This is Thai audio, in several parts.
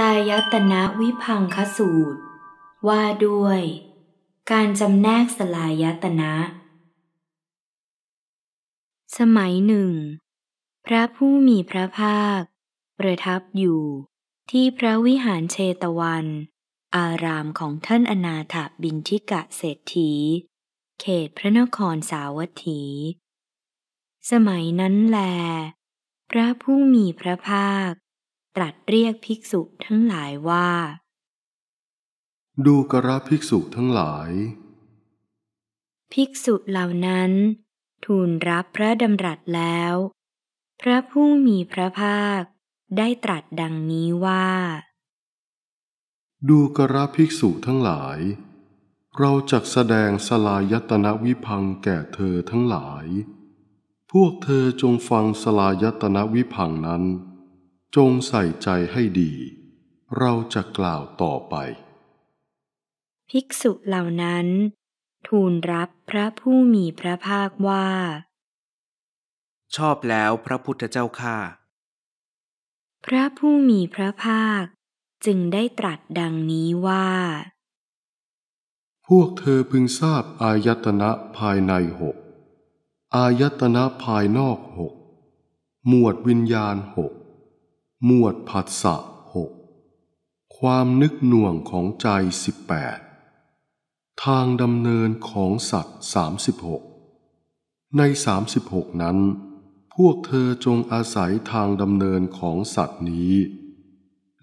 ลายตนะวิพังคสูตร ว่าด้วย การจำแนกสลายตนะ สมัยหนึ่ง พระผู้มีพระภาค ประทับอยู่ที่พระวิหารเชตวัน อารามของท่านอนาถบินทิกะเศรษฐี เขตพระนครสาวัตถี สมัยนั้นแล พระผู้มีพระภาคตรัสเรียกภิกษุทั้งหลายว่า ดูกระภิกษุทั้งหลาย ภิกษุเหล่านั้น ทูลรับพระดำรัสแล้ว พระผู้มีพระภาคได้ตรัสดังนี้ว่า ดูกระภิกษุทั้งหลาย เราจักแสดงสลายตนะวิพังแก่เธอทั้งหลาย พวกเธอจงฟังสลายตนะวิพังนั้นจงใส่ใจให้ดี เราจะกล่าวต่อไป ภิกษุเหล่านั้น ทูลรับพระผู้มีพระภาคว่า ชอบแล้วพระพุทธเจ้าข้าพระผู้มีพระภาคจึงได้ตรัสดังนี้ว่า พวกเธอพึงทราบอายตนะภายในหก อายตนะภายนอกหก หมวดวิญญาณหกหมวดผัสสะหกความนึกหน่วงของใจสิบแปดทางดำเนินของสัตว์สามสิบหกในสามสิบหกนั้น พวกเธอจงอาศัยทางดำเนินของสัตว์นี้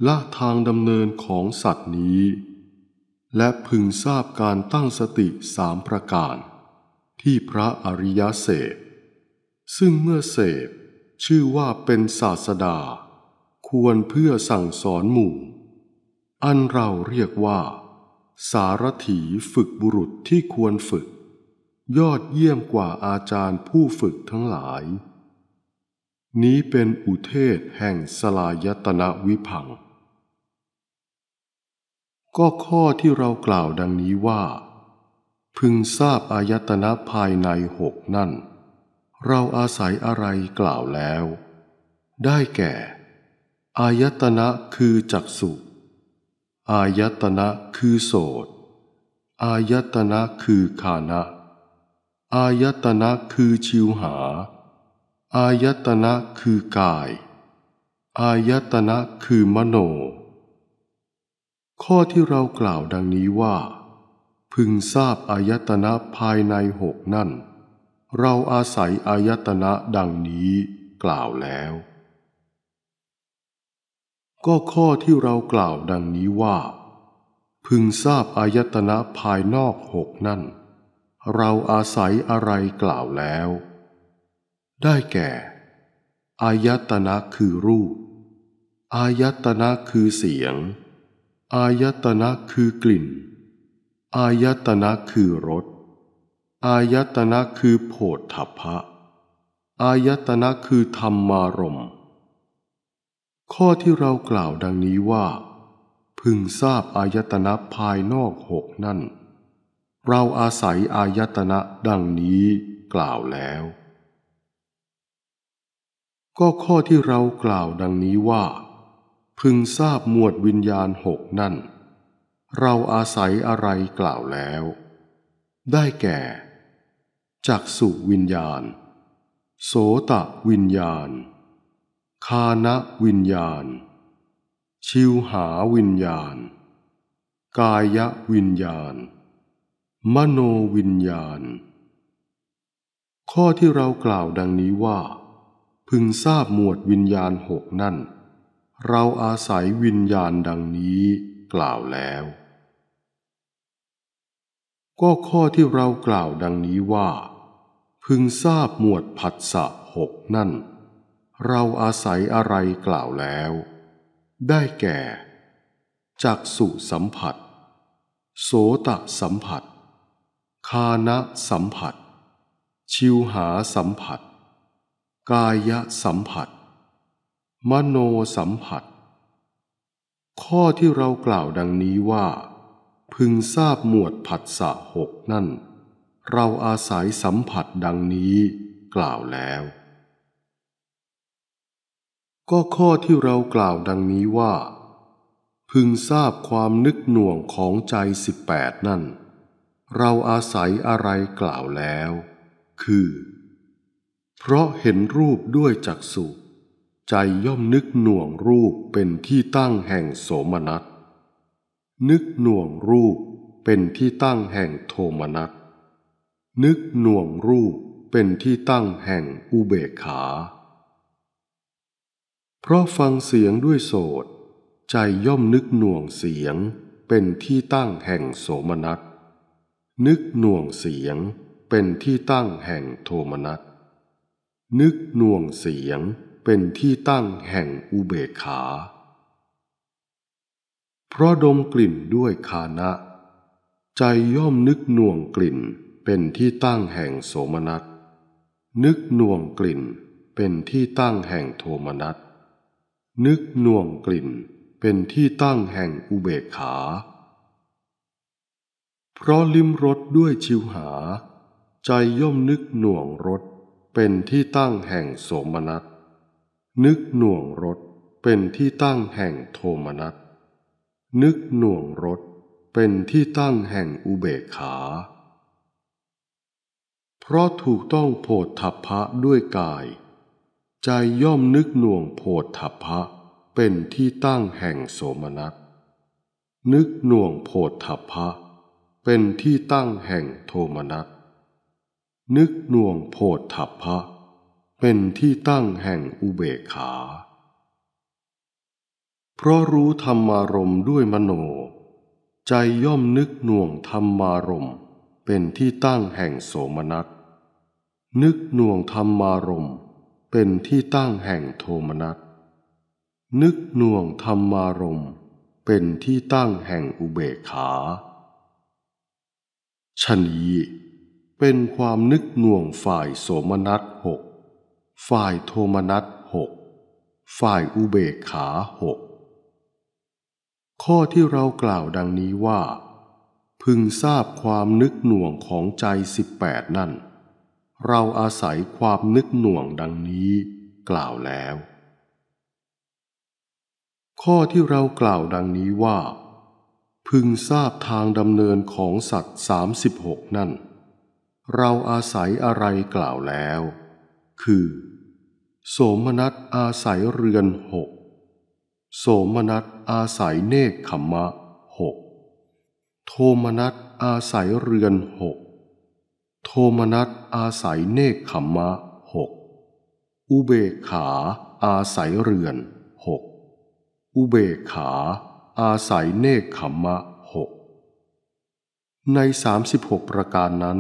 ละทางดำเนินของสัตว์นี้ และพึงทราบการตั้งสติสามประการ ที่พระอริยเสพซึ่งเมื่อเสพชื่อว่าเป็นศาสดาควรเพื่อสั่งสอนหมู่ อันเราเรียกว่า สารถีฝึกบุรุษที่ควรฝึก ยอดเยี่ยมกว่าอาจารย์ผู้ฝึกทั้งหลาย นี้เป็นอุเทศแห่งสลายตนะวิพัง ก็ข้อที่เรากล่าวดังนี้ว่า พึงทราบอายตนะภายในหกนั่น เราอาศัยอะไรกล่าวแล้ว ได้แก่อายตนะคือจักสุอายตนะคือโสต อายตนะคือขานะ อายตนะคือชิวหา อายตนะคือกาย อายตนะคือมโน ข้อที่เรากล่าวดังนี้ว่า พึงทราบอายตนะภายในหกนั่น เราอาศัยอายตนะดังนี้กล่าวแล้วก็ข้อที่เรากล่าวดังนี้ว่า พึงทราบอายตนะภายนอกหกนั่น เราอาศัยอะไรกล่าวแล้ว ได้แก่อายตนะคือรูปอายตนะคือเสียงอายตนะคือกลิ่นอายตนะคือรสอายตนะคือโผฏฐัพพะอายตนะคือธรรมารมณ์ข้อที่เรากล่าวดังนี้ว่า พึงทราบอายตนะภายนอกหกนั่น เราอาศัยอายตนะดังนี้กล่าวแล้ว ก็ข้อที่เรากล่าวดังนี้ว่า พึงทราบหมวดวิญญาณหกนั่น เราอาศัยอะไรกล่าวแล้ว ได้แก่จักสุวิญญาณ โสตะวิญญาณคานวิญญาณ ชิวหาวิญญาณ กายวิญญาณ มโนวิญญาณ ข้อที่เรากล่าวดังนี้ว่า พึงทราบหมวดวิญญาณหกนั่น เราอาศัยวิญญาณดังนี้กล่าวแล้ว ก็ข้อที่เรากล่าวดังนี้ว่า พึงทราบหมวดผัสสะหกนั่นเราอาศัยอะไรกล่าวแล้ว ได้แก่จักสุสัมผัส โสตะสัมผัสคานะสัมผัส ชิวหาสัมผัส กายะสัมผัส มโนสัมผัส ข้อที่เรากล่าวดังนี้ว่า พึงทราบหมวดผัสสะหกนั่น เราอาศัยสัมผัสดังนี้กล่าวแล้วก็ข้อที่เรากล่าวดังนี้ว่า พึงทราบความนึกหน่วงของใจสิบแปดนั่น เราอาศัยอะไรกล่าวแล้ว คือ เพราะเห็นรูปด้วยจักสุใจย่อมนึกหน่วงรูปเป็นที่ตั้งแห่งโสมนัสนึกหน่วงรูปเป็นที่ตั้งแห่งโทมนัสนึกหน่วงรูปเป็นที่ตั้งแห่งอุเบกขาเพราะฟังเสียงด้วยโสดใจย่อมนึกหน่วงเสียงเป็นที่ตั้งแห่งโสมนัส นึกหน่วงเสียงเป็นที่ตั้งแห่งโทมนัส นึกหน่วงเสียงเป็นที่ตั้งแห่งอุเบกขา เพราะดมกลิ่นด้วยคานะใจย่อมนึกหน่วงกลิ่นเป็นที่ตั้งแห่งโสมนัส นึกหน่วงกลิ่นเป็นที่ตั้งแห่งโทมนัสนึกหน่วงกลิ่นเป็นที่ตั้งแห่งอุเบกขา เพราะลิ้มรสด้วยชิวหา ใจย่อมนึกหน่วงรสเป็นที่ตั้งแห่งโสมนัส นึกหน่วงรสเป็นที่ตั้งแห่งโทมนัส นึกหน่วงรสเป็นที่ตั้งแห่งอุเบกขา เพราะถูกต้องโผฏฐัพพะด้วยกายใจย่อมนึกหน่วงโพธพะเป็นที่ตั้งแห่งโสมนัส นึกหน่วงโพธพะเป็นที่ตั้งแห่งโทมนัส นึกหน่วงโพธพะเป็นที่ตั้งแห่งอุเบกขา เพราะรู้ธรรมารมด้วยมโน ใจย่อมนึกหน่วงธรรมารมเป็นที่ตั้งแห่งโสมนัส นึกหน่วงธรรมารม์เป็นที่ตั้งแห่งโทมนัสนึกน่วงธรรมารม เป็นที่ตั้งแห่งอุเบกขาชนีเป็นความนึกน่วงฝ่ายโสมนัสหก ฝ่ายโทมนัสหก ฝ่ายอุเบกขาหก ข้อที่เรากล่าวดังนี้ว่า พึงทราบความนึกหน่วงของใจสิบแปดนั่นเราอาศัยความนึกหน่วงดังนี้กล่าวแล้ว ข้อที่เรากล่าวดังนี้ว่า พึงทราบทางดำเนินของสัตว์สามสิบหกนั่น เราอาศัยอะไรกล่าวแล้ว คือโสมนัสอาศัยเรือนหกโสมนัสอาศัยเนคขมะหกโทมนัสอาศัยเรือนหกโทมนัสอาศัยเนคขมมะหก อุเบกขา อาศัยเรือนหก อุเบกขา อาศัยเนคขมมะหก ในสสามิบหกประการนั้น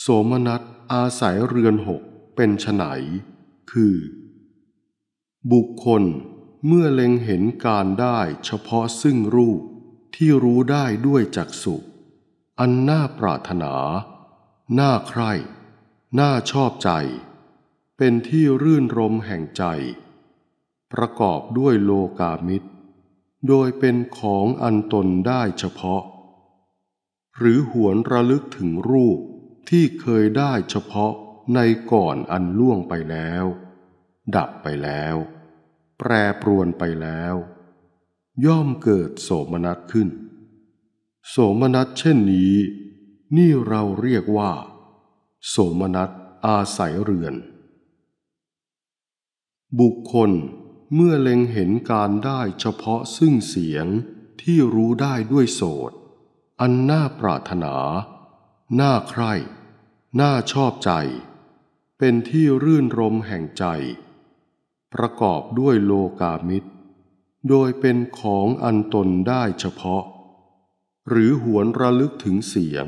โสมนัสอาศัยเรือนหก เป็นไฉนคือ บุคคลเมื่อเล็งเห็นการได้เฉพาะซึ่งรูป ที่รู้ได้ด้วยจักสุอันน่าปรารถนาน่าใคร่น่าชอบใจ เป็นที่รื่นรมแห่งใจ ประกอบด้วยโลกามิตร โดยเป็นของอันตนได้เฉพาะ หรือหวนระลึกถึงรูปที่เคยได้เฉพาะในก่อนอันล่วงไปแล้ว ดับไปแล้ว แปรปรวนไปแล้ว ย่อมเกิดโสมนัสขึ้น โสมนัสเช่นนี้นี่เราเรียกว่า โสมนัสอาศัยเรือน บุคคลเมื่อเล็งเห็นการได้เฉพาะซึ่งเสียงที่รู้ได้ด้วยโสตอันน่าปรารถนาน่าใคร่น่าชอบใจ เป็นที่รื่นรมแห่งใจ ประกอบด้วยโลกามิตร โดยเป็นของอันตนได้เฉพาะ หรือหวนระลึกถึงเสียง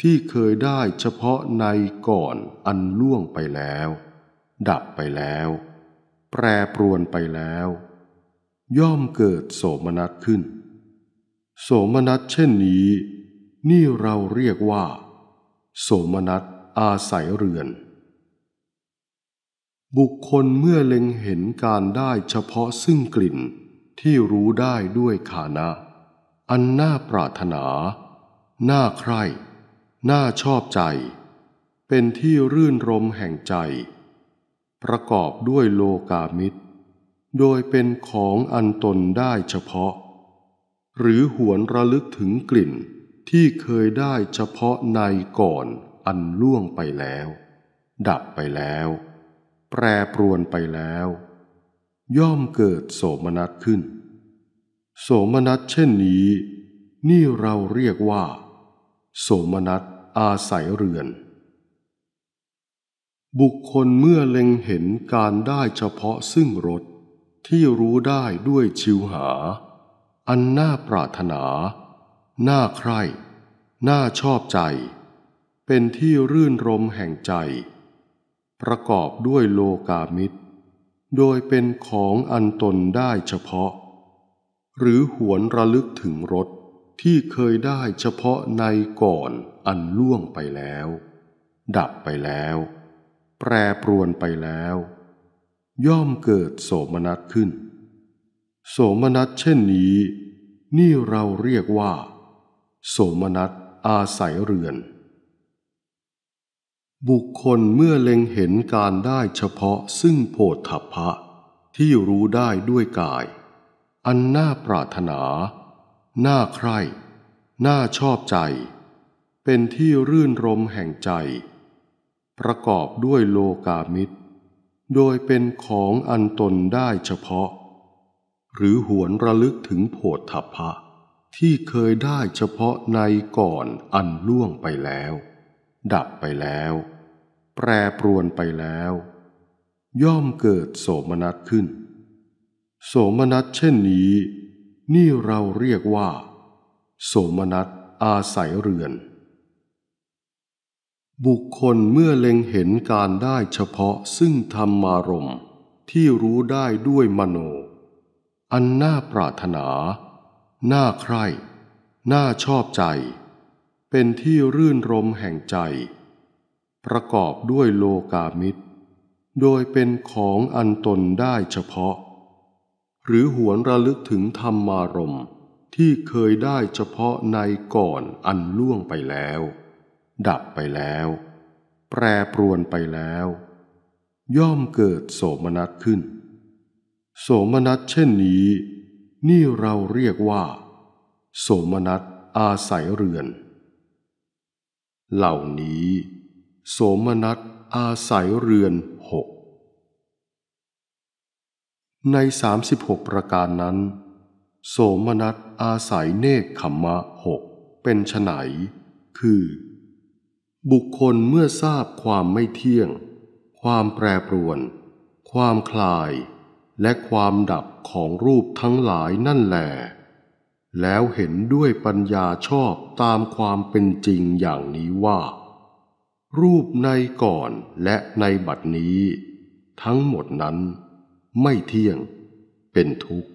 ที่เคยได้เฉพาะในก่อนอันล่วงไปแล้ว ดับไปแล้ว แปรปรวนไปแล้ว ย่อมเกิดโสมนัสขึ้น โสมนัสเช่นนี้ นี่เราเรียกว่า โสมนัสอาศัยเรือน บุคคลเมื่อเล็งเห็นการได้เฉพาะซึ่งกลิ่นที่รู้ได้ด้วยขานะ อันน่าปรารถนา น่าใคร่น่าชอบใจ เป็นที่รื่นรมแห่งใจ ประกอบด้วยโลกามิตร โดยเป็นของอันตนได้เฉพาะ หรือหวนระลึกถึงกลิ่นที่เคยได้เฉพาะในก่อนอันล่วงไปแล้ว ดับไปแล้ว แปรปรวนไปแล้ว ย่อมเกิดโสมนัสขึ้น โสมนัสเช่นนี้ นี่เราเรียกว่าโสมนัสอาศัยเรือน บุคคลเมื่อเล็งเห็นการได้เฉพาะซึ่งรถที่รู้ได้ด้วยชิวหา อันน่าปรารถนา น่าใคร่น่าชอบใจ เป็นที่รื่นรมแห่งใจ ประกอบด้วยโลกามิตร โดยเป็นของอันตนได้เฉพาะ หรือหวนระลึกถึงรถที่เคยได้เฉพาะในก่อนอันล่วงไปแล้ว ดับไปแล้ว แปรปรวนไปแล้ว ย่อมเกิดโสมนัสขึ้น โสมนัสเช่นนี้ นี่เราเรียกว่า โสมนัสอาศัยเรือน บุคคลเมื่อเล็งเห็นการได้เฉพาะซึ่งโพธพภะที่รู้ได้ด้วยกาย อันน่าปรารถนาน่าใคร่ น่าชอบใจ เป็นที่รื่นรมแห่งใจ ประกอบด้วยโลกามิตร โดยเป็นของอันตนได้เฉพาะ หรือหวนระลึกถึงโพธพพะ ที่เคยได้เฉพาะในก่อนอันล่วงไปแล้ว ดับไปแล้ว แปรปรวนไปแล้ว ย่อมเกิดโสมนัสขึ้น โสมนัสเช่นนี้นี่เราเรียกว่า โสมนัสอาศัยเรือน บุคคลเมื่อเล็งเห็นการได้เฉพาะซึ่งธรรมารมที่รู้ได้ด้วยมโน อันน่าปรารถนา น่าใคร่ น่าชอบใจ เป็นที่รื่นรมแห่งใจ ประกอบด้วยโลกามิตร โดยเป็นของอันตนได้เฉพาะหรือหวนระลึกถึงธรรมารมณ์ที่เคยได้เฉพาะในก่อนอันล่วงไปแล้ว ดับไปแล้ว แปรปรวนไปแล้ว ย่อมเกิดโสมนัสขึ้น โสมนัสเช่นนี้ นี่เราเรียกว่า โสมนัสอาศัยเรือน เหล่านี้ โสมนัสอาศัยเรือนใน 36 ประการนั้น โสมนัสอาศัยเนกขมมะหกเป็นไฉนคือ บุคคลเมื่อทราบความไม่เที่ยง ความแปรปรวน ความคลาย และความดับของรูปทั้งหลายนั่นแหลแล้วเห็นด้วยปัญญาชอบตามความเป็นจริงอย่างนี้ว่า รูปในก่อนและในบัดนี้ ทั้งหมดนั้นไม่เที่ยง เป็นทุกข์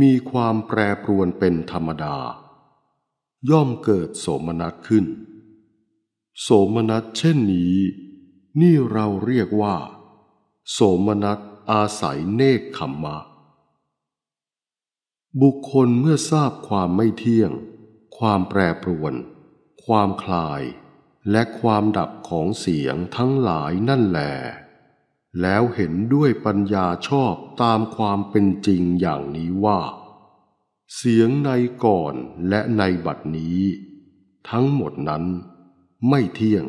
มีความแปรปรวนเป็นธรรมดา ย่อมเกิดโสมนัสขึ้น โสมนัสเช่นนี้ นี่เราเรียกว่า โสมนัสอาศัยเนคขมมะบุคคลเมื่อทราบความไม่เที่ยง ความแปรปรวน ความคลาย และความดับของเสียงทั้งหลายนั่นแหละแล้วเห็นด้วยปัญญาชอบตามความเป็นจริงอย่างนี้ว่า เสียงในก่อนและในบัดนี้ ทั้งหมดนั้นไม่เที่ยง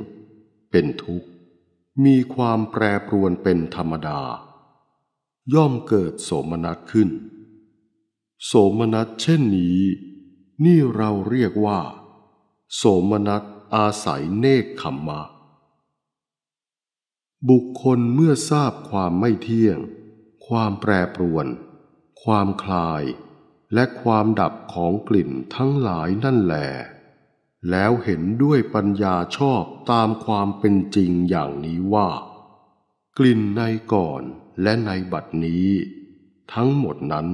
เป็นทุกข์ มีความแปรปรวนเป็นธรรมดา ย่อมเกิดโสมนัสขึ้น โสมนัสเช่นนี้นี่เราเรียกว่า โสมนัสอาศัยเนกขมมาบุคคลเมื่อทราบความไม่เที่ยง ความแปรปรวน ความคลาย และความดับของกลิ่นทั้งหลายนั่นแหลแล้วเห็นด้วยปัญญาชอบตามความเป็นจริงอย่างนี้ว่า กลิ่นในก่อนและในบัดนี้ ทั้งหมดนั้น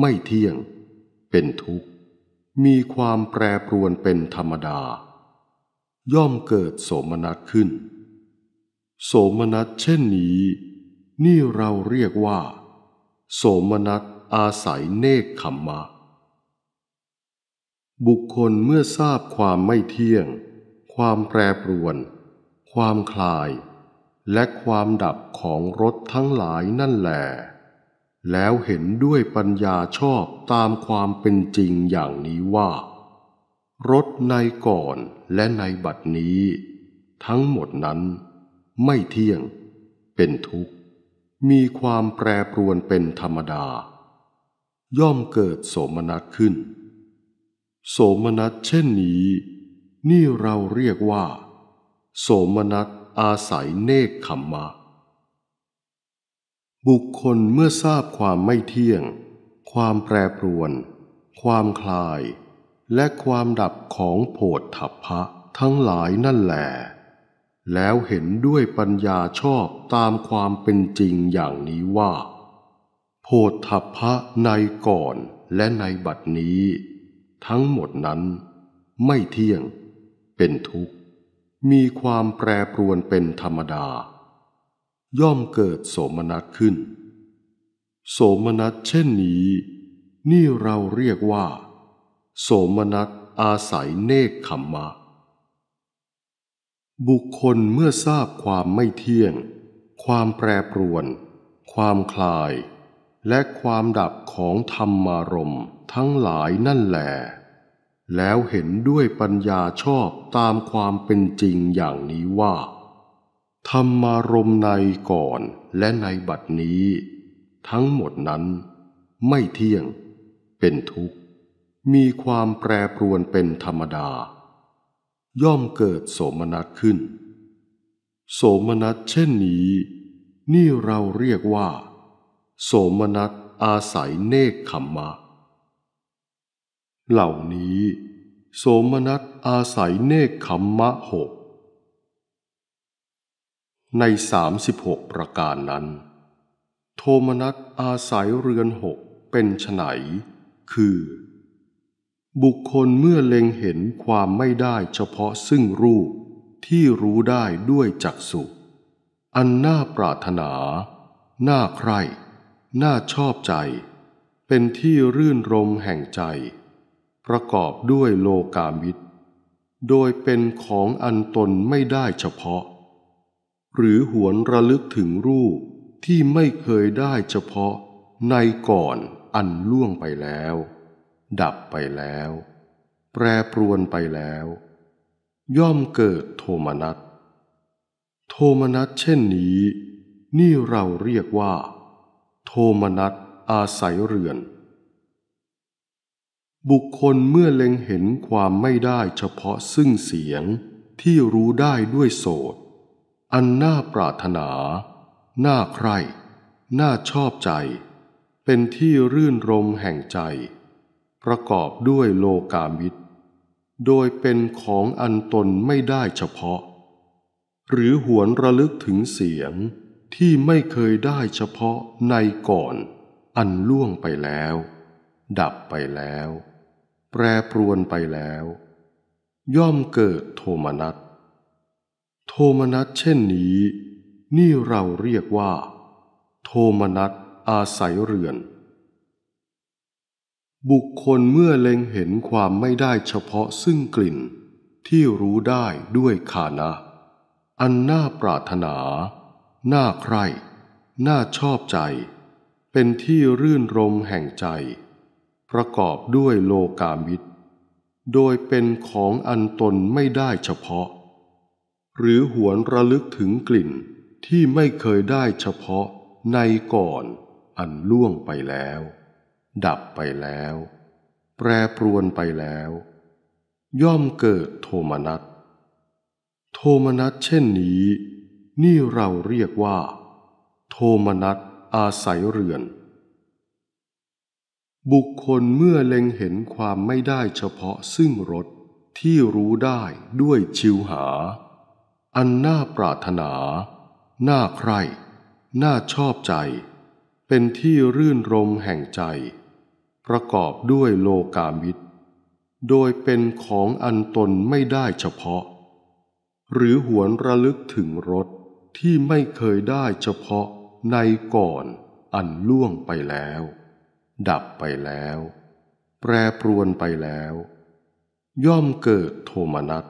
ไม่เที่ยง เป็นทุกข์ มีความแปรปรวนเป็นธรรมดา ย่อมเกิดโสมนัสขึ้นโสมนัสเช่นนี้ นี่เราเรียกว่า โสมนัสอาศัยเนกขมมะบุคคลเมื่อทราบความไม่เที่ยง ความแปรปรวน ความคลาย และความดับของรถทั้งหลายนั่นแหลแล้วเห็นด้วยปัญญาชอบตามความเป็นจริงอย่างนี้ว่า รถในก่อนและในบัดนี้ ทั้งหมดนั้นไม่เที่ยง เป็นทุกข์ มีความแปรปรวนเป็นธรรมดา ย่อมเกิดโสมนัสขึ้น โสมนัสเช่นนี้นี่เราเรียกว่า โสมนัสอาศัยเนกขมมะบุคคลเมื่อทราบความไม่เที่ยง ความแปรปรวน ความคลาย และความดับของโผฏฐัพพะทั้งหลายนั่นแหละแล้วเห็นด้วยปัญญาชอบตามความเป็นจริงอย่างนี้ว่า โพธพะในก่อนและในบัดนี้ ทั้งหมดนั้นไม่เที่ยงเป็นทุกข์ มีความแปรปรวนเป็นธรรมดา ย่อมเกิดโสมนัสขึ้น โสมนัสเช่นนี้นี่เราเรียกว่า โสมนัสอาศัยเนกขมมาบุคคลเมื่อทราบความไม่เที่ยง ความแปรปรวน ความคลาย และความดับของธรรมารมทั้งหลายนั่นแหล แล้วเห็นด้วยปัญญาชอบตามความเป็นจริงอย่างนี้ว่า ธรรมารมในก่อนและในบัดนี้ ทั้งหมดนั้นไม่เที่ยง เป็นทุกข์ มีความแปรปรวนเป็นธรรมดาย่อมเกิดโสมนัสขึ้น โสมนัสเช่นนี้ นี่เราเรียกว่า โสมนัสอาศัยเนคขมมะ เหล่านี้ โสมนัสอาศัยเนคขมมะหก ใน 36 ประการนั้น โทมนัสอาศัยเรือนหกเป็นไฉนคือบุคคลเมื่อเล็งเห็นความไม่ได้เฉพาะซึ่งรูปที่รู้ได้ด้วยจักสุอันน่าปรารถนา น่าใคร่น่าชอบใจ เป็นที่รื่นรมแห่งใจ ประกอบด้วยโลกามิตร โดยเป็นของอันตนไม่ได้เฉพาะ หรือหวนระลึกถึงรูปที่ไม่เคยได้เฉพาะในก่อนอันล่วงไปแล้วดับไปแล้ว แปรปรวนไปแล้ว ย่อมเกิดโทมนัสโทมนัสเช่นนี้นี่เราเรียกว่า โทมนัสอาศัยเรือน บุคคลเมื่อเล็งเห็นความไม่ได้เฉพาะซึ่งเสียงที่รู้ได้ด้วยโสด อันน่าปรารถนาน่าใคร่น่าชอบใจ เป็นที่รื่นรมแห่งใจประกอบด้วยโลกามิตรโดยเป็นของอันตนไม่ได้เฉพาะ หรือหวนระลึกถึงเสียงที่ไม่เคยได้เฉพาะในก่อน อันล่วงไปแล้ว ดับไปแล้ว แปรปรวนไปแล้ว ย่อมเกิดโทมนัส โทมนัสเช่นนี้ นี่เราเรียกว่า โทมนัสอาศัยเรือนบุคคลเมื่อเล็งเห็นความไม่ได้เฉพาะซึ่งกลิ่นที่รู้ได้ด้วยขานะ อันน่าปรารถนา น่าใคร่น่าชอบใจ เป็นที่รื่นรมแห่งใจ ประกอบด้วยโลกามิตรโดยเป็นของอันตนไม่ได้เฉพาะ หรือหวนระลึกถึงกลิ่นที่ไม่เคยได้เฉพาะในก่อนอันล่วงไปแล้วดับไปแล้ว แปรปรวนไปแล้ว ย่อมเกิดโทมนัสโทมนัสเช่นนี้นี่เราเรียกว่า โทมนัสอาศัยเรือน บุคคลเมื่อเล็งเห็นความไม่ได้เฉพาะซึ่งรสที่รู้ได้ด้วยชิวหา อันน่าปรารถนาน่าใคร่น่าชอบใจ เป็นที่รื่นรมแห่งใจประกอบด้วยโลกามิตร โดยเป็นของอันตนไม่ได้เฉพาะ หรือหวนระลึกถึงรสที่ไม่เคยได้เฉพาะในก่อนอันล่วงไปแล้ว ดับไปแล้ว แปรปรวนไปแล้ว ย่อมเกิดโทมนัส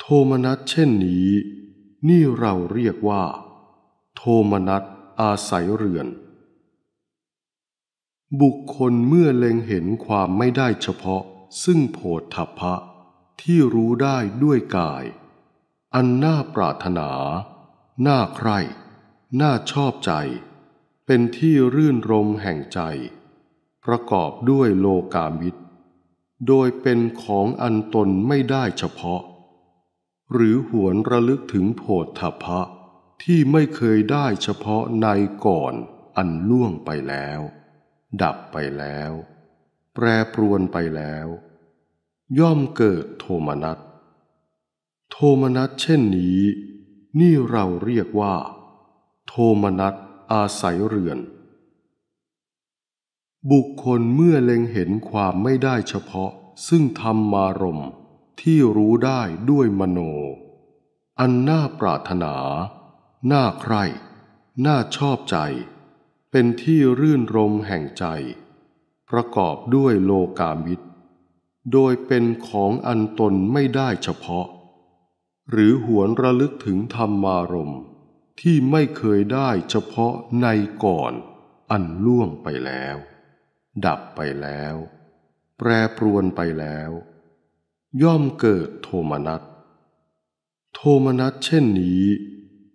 โทมนัสเช่นนี้ นี่เราเรียกว่า โทมนัสอาศัยเรือนบุคคลเมื่อเล็งเห็นความไม่ได้เฉพาะ ซึ่งโพธพะ ที่รู้ได้ด้วยกาย อันน่าปรารถนา น่าใคร่ น่าชอบใจ เป็นที่รื่นรมแห่งใจ ประกอบด้วยโลกามิตรโดยเป็นของอันตนไม่ได้เฉพาะ หรือหวนระลึกถึงโพธพะที่ไม่เคยได้เฉพาะในก่อนอันล่วงไปแล้วดับไปแล้ว แปรปรวนไปแล้ว ย่อมเกิดโทมนัสโทมนัสเช่นนี้นี่เราเรียกว่า โทมนัสอาศัยเรือน บุคคลเมื่อเล็งเห็นความไม่ได้เฉพาะซึ่งธรรมารมที่รู้ได้ด้วยมโน อันน่าปรารถนา น่าใคร่น่าชอบใจเป็นที่รื่นรมแห่งใจ ประกอบด้วยโลกามิตร โดยเป็นของอันตนไม่ได้เฉพาะ หรือหวนระลึกถึงธรรมารมที่ไม่เคยได้เฉพาะในก่อนอันล่วงไปแล้ว ดับไปแล้ว แปรปรวนไปแล้ว ย่อมเกิดโทมนัสโทมนัสเช่นนี้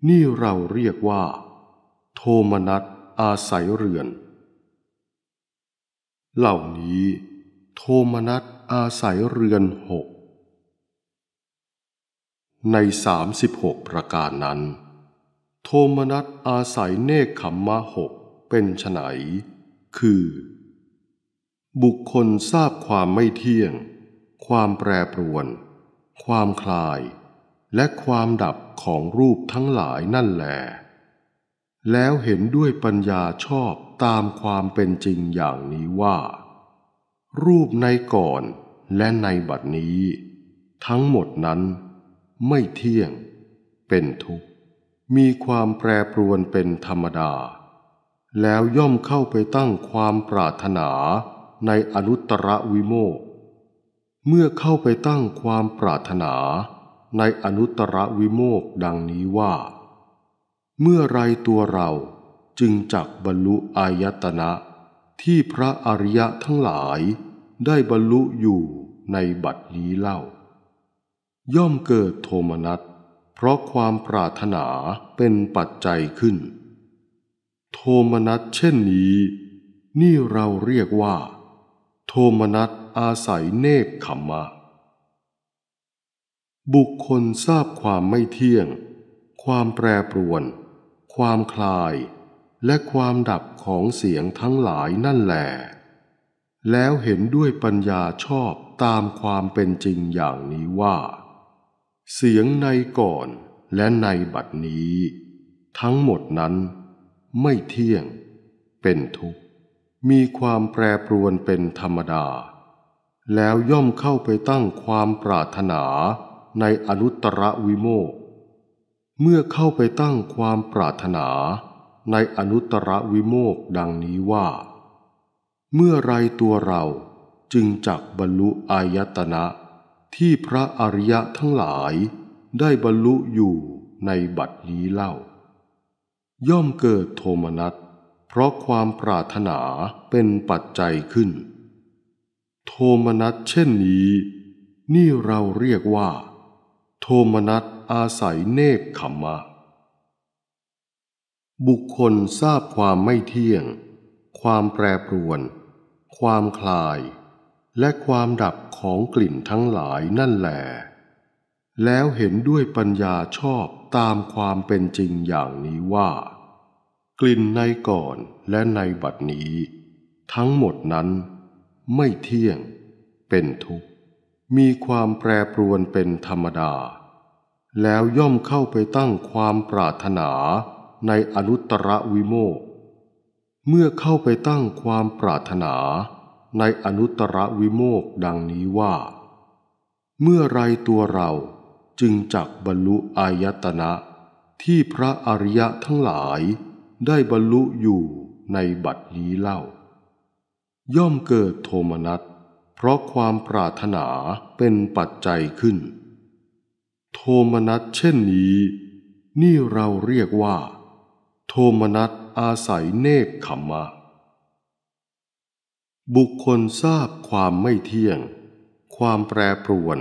นี่เราเรียกว่า โทมนัสอาศัยเรือน เหล่านี้ โทมนัสอาศัยเรือนหก ในสามสิบหกประการนั้น โทมนัสอาศัยเนคขมมะหกเป็นไฉนคือ บุคคลทราบความไม่เที่ยง ความแปรปรวน ความคลาย และความดับของรูปทั้งหลายนั่นแหละแล้วเห็นด้วยปัญญาชอบตามความเป็นจริงอย่างนี้ว่า รูปในก่อนและในบัดนี้ ทั้งหมดนั้น ไม่เที่ยงเป็นทุกข์ มีความแปรปรวนเป็นธรรมดา แล้วย่อมเข้าไปตั้งความปรารถนาในอนุตตรวิโมกเมื่อเข้าไปตั้งความปรารถนาในอนุตตรวิโมกดังนี้ว่าเมื่อไรตัวเราจึงจักบรรลุอายตนะ ที่พระอริยะทั้งหลายได้บรรลุอยู่ในบัดนี้เล่า ย่อมเกิดโทมนัสเพราะความปรารถนาเป็นปัจจัยขึ้น โทมนัสเช่นนี้ นี่เราเรียกว่า โทมนัสอาศัยเนกขมมะบุคคลทราบความไม่เที่ยง ความแปรปรวนความคลาย และความดับของเสียงทั้งหลายนั่นแหลแล้วเห็นด้วยปัญญาชอบตามความเป็นจริงอย่างนี้ว่า เสียงในก่อนและในบัดนี้ ทั้งหมดนั้น ไม่เที่ยง เป็นทุกข์มีความแปรปรวนเป็นธรรมดา แล้วย่อมเข้าไปตั้งความปรารถนาในอนุตตรวิโมกเมื่อเข้าไปตั้งความปรารถนาในอนุตตรวิโมกดังนี้ว่า เมื่อไรตัวเราจึงจักบรรลุอายตนะที่พระอริยะทั้งหลายได้บรรลุอยู่ในบัดนี้เล่า ย่อมเกิดโทมนัสเพราะความปรารถนาเป็นปัจจัยขึ้น โทมนัสเช่นนี้ นี่เราเรียกว่า โทมนัสอาศัยเนคขมมะ บุคคลทราบความไม่เที่ยง ความแปรปรวน ความคลาย และความดับของกลิ่นทั้งหลายนั่นแหลแล้วเห็นด้วยปัญญาชอบตามความเป็นจริงอย่างนี้ว่า กลิ่นในก่อนและในบัดนี้ ทั้งหมดนั้นไม่เที่ยง เป็นทุกข์มีความแปรปรวนเป็นธรรมดาแล้วย่อมเข้าไปตั้งความปรารถนาในอนุตตรวิโมกเมื่อเข้าไปตั้งความปรารถนาในอนุตตรวิโมกดังนี้ว่า เมื่อไรตัวเราจึงจักบรรลุอายตนะ ที่พระอริยะทั้งหลาย ได้บรรลุอยู่ในบัดนี้เล่า ย่อมเกิดโทมนัสเพราะความปรารถนาเป็นปัจจัยขึ้นโทมนัสเช่นนี้ นี่เราเรียกว่า โทมนัสอาศัยเนกขมมะ บุคคลทราบความไม่เที่ยง ความแปรปรวน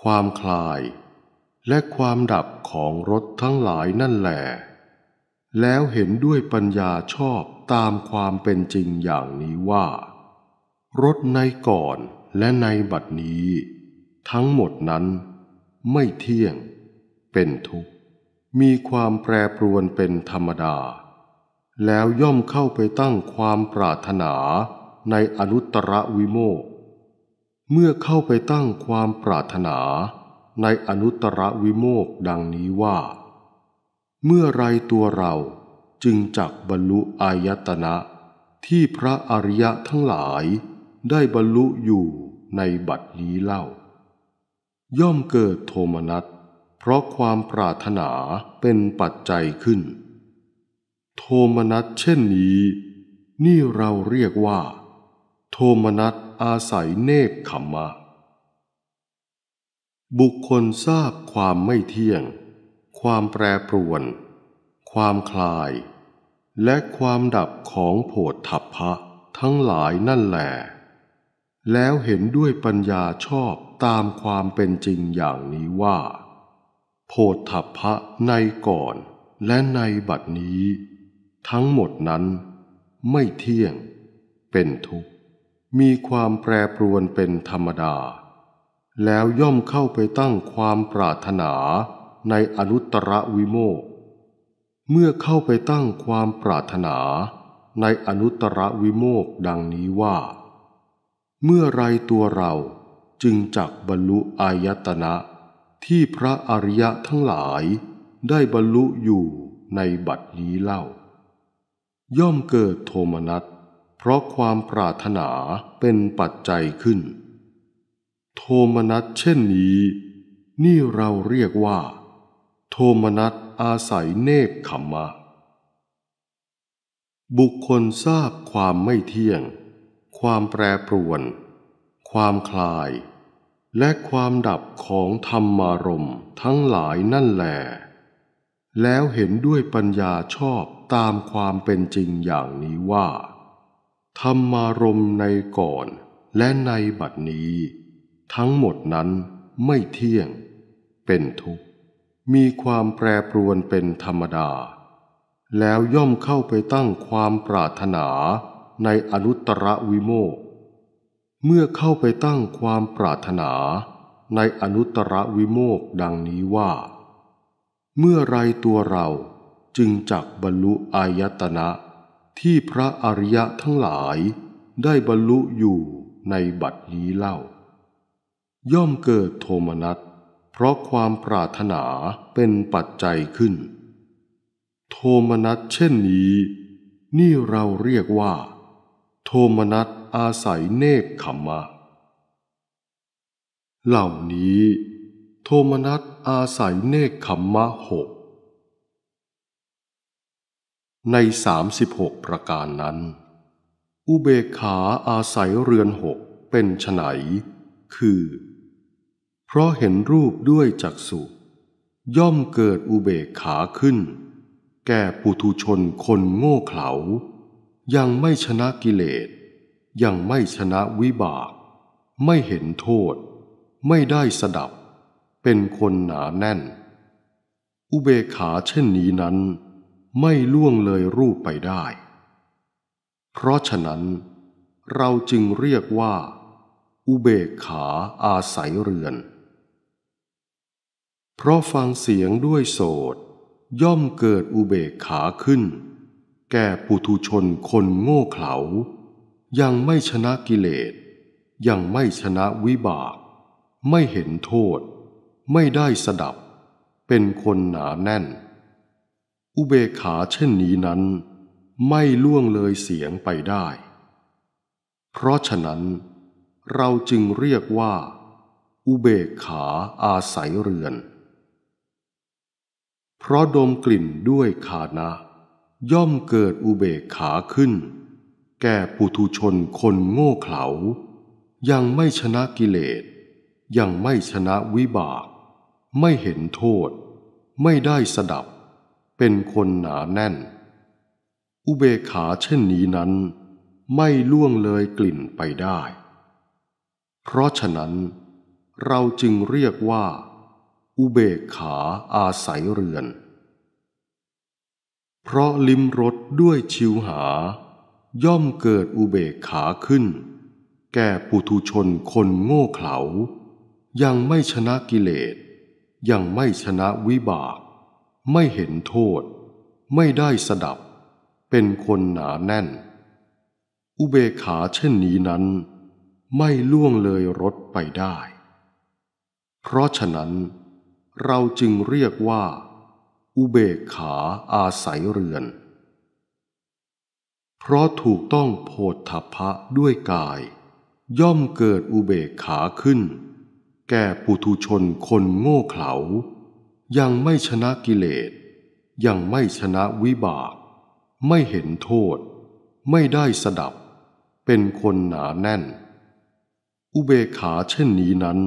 ความคลาย และความดับของรถทั้งหลายนั่นแหลแล้วเห็นด้วยปัญญาชอบตามความเป็นจริงอย่างนี้ว่า รถในก่อนและในบัดนี้ ทั้งหมดนั้นไม่เที่ยง เป็นทุกข์มีความแปรปรวนเป็นธรรมดา แล้วย่อมเข้าไปตั้งความปรารถนาในอนุตตรวิโมกเมื่อเข้าไปตั้งความปรารถนาในอนุตตรวิโมกดังนี้ว่า เมื่อไรตัวเราจึงจักบรรลุอายตนะที่พระอริยะทั้งหลาย ได้บรรลุอยู่ในบัดนี้เล่าย่อมเกิดโทมนัสเพราะความปรารถนาเป็นปัจจัยขึ้น โทมนัสเช่นนี้ นี่เราเรียกว่า โทมนัสอาศัยเนบขมมะ บุคคลทราบความไม่เที่ยง ความแปรปรวน ความคลาย และความดับของโผฏฐัพพะ ทั้งหลายนั่นแหละแล้วเห็นด้วยปัญญาชอบตามความเป็นจริงอย่างนี้ว่า โพธพะในก่อนและในบัดนี้ ทั้งหมดนั้น ไม่เที่ยง เป็นทุกข์มีความแปรปรวนเป็นธรรมดา แล้วย่อมเข้าไปตั้งความปรารถนาในอนุตตรวิโมก เมื่อเข้าไปตั้งความปรารถนาในอนุตตรวิโมกดังนี้ว่า เมื่อไรตัวเราจึงจักบรรลุอายตนะ ที่พระอริยะทั้งหลายได้บรรลุอยู่ในบัดนี้เล่า ย่อมเกิดโทมนัสเพราะความปรารถนาเป็นปัจจัยขึ้น โทมนัสเช่นนี้ นี่เราเรียกว่า โทมนัสอาศัยเนบขมมะ บุคคลทราบความไม่เที่ยง ความแปรปรวนความคลาย และความดับของธรรมารมทั้งหลายนั่นแหลแล้วเห็นด้วยปัญญาชอบตามความเป็นจริงอย่างนี้ว่า ธรรมารมในก่อนและในบัดนี้ ทั้งหมดนั้นไม่เที่ยง เป็นทุกข์ มีความแปรปรวนเป็นธรรมดา แล้วย่อมเข้าไปตั้งความปรารถนาในอนุตตรวิโมกเมื่อเข้าไปตั้งความปรารถนาในอนุตตรวิโมกดังนี้ว่า เมื่อไรตัวเราจึงจักบรรลุอายตนะที่พระอริยะทั้งหลายได้บรรลุอยู่ในบัดนี้เล่า ย่อมเกิดโทมนัสเพราะความปรารถนาเป็นปัจจัยขึ้น โทมนัสเช่นนี้ นี่เราเรียกว่า โทมนัสอาศัยเนกขมมะ เหล่านี้ โทมนัสอาศัยเนกขมมะหก ในสามสิบหกประการนั้น อุเบกขาอาศัยเรือนหกเป็นไฉนคือ เพราะเห็นรูปด้วยจักษุย่อมเกิดอุเบกขาขึ้น แก่ปุถุชนคนโง่เขลา ยังไม่ชนะกิเลสยังไม่ชนะวิบากไม่เห็นโทษ ไม่ได้สดับ เป็นคนหนาแน่น อุเบกขาเช่นนี้นั้น ไม่ล่วงเลยรูปไปได้ เพราะฉะนั้น เราจึงเรียกว่า อุเบกขาอาศัยเรือน เพราะฟังเสียงด้วยโสดย่อมเกิดอุเบกขาขึ้น แก่ปุถุชนคนโง่เขลายังไม่ชนะกิเลส ยังไม่ชนะวิบาก ไม่เห็นโทษ ไม่ได้สดับ เป็นคนหนาแน่น อุเบกขาเช่นนี้นั้นไม่ล่วงเลยเสียงไปได้ เพราะฉะนั้นเราจึงเรียกว่า อุเบกขาอาศัยเรือน เพราะดมกลิ่นด้วยขานะ ย่อมเกิดอุเบกขาขึ้นแก่ปุถุชนคนโง่เขลายังไม่ชนะกิเลสยังไม่ชนะวิบาก ไม่เห็นโทษ ไม่ได้สดับเป็นคนหนาแน่น อุเบขาเช่นนี้นั้น ไม่ล่วงเลยกลิ่นไปได้ เพราะฉะนั้น เราจึงเรียกว่า อุเบกขาอาศัยเรือน เพราะลิ้มรสด้วยชิวหาย่อมเกิดอุเบกขาขึ้น แก่ปุถุชนคนโง่เขลา ยังไม่ชนะกิเลสยังไม่ชนะวิบาก ไม่เห็นโทษ ไม่ได้สดับเป็นคนหนาแน่น อุเบกขาเช่นนี้นั้น ไม่ล่วงเลยรถไปได้ เพราะฉะนั้น เราจึงเรียกว่า อุเบกขาอาศัยเรือนเพราะถูกต้องโพธพะด้วยกายย่อมเกิดอุเบกขาขึ้น แก่ปุถุชนคนโง่เขลายังไม่ชนะกิเลสยังไม่ชนะวิบาก ไม่เห็นโทษ ไม่ได้สดับเป็นคนหนาแน่น อุเบกขาเช่นนี้นั้น